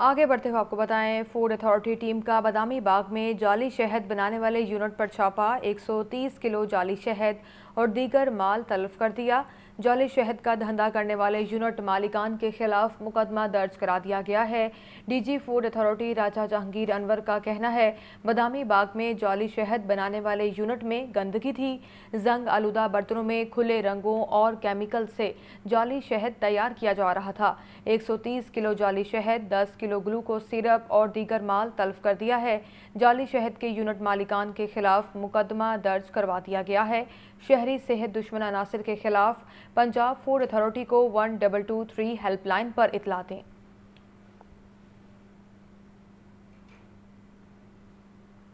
आगे बढ़ते हुए आपको बताएं फूड अथॉरिटी टीम का बादामी बाग में जाली शहद बनाने वाले यूनिट पर छापा 130 किलो जाली शहद और दीगर माल तलब कर दिया जाली शहद का धंधा करने वाले यूनिट मालिकान के खिलाफ मुकदमा दर्ज करा दिया गया है DG food authority Raja Jahangir Anwar का कहना है बदामी बाग में जाली शहद बनाने वाले यूनिट में गंदगी थी जंग आलूदा बर्तनों में खुले रंगों और केमिकल से जाली शहद तैयार किया जा रहा था एक किलो जाली शहद दस किलो ग्लूकोज सिरप और दीगर माल तलफ कर दिया है जाली शहद के यूनिट मालिकान के खिलाफ मुकदमा दर्ज करवा दिया गया है शहरी सेहत दुश्मन अनासर के खिलाफ पंजाब फूड अथॉरिटी को one double two three helpline पर इतला दें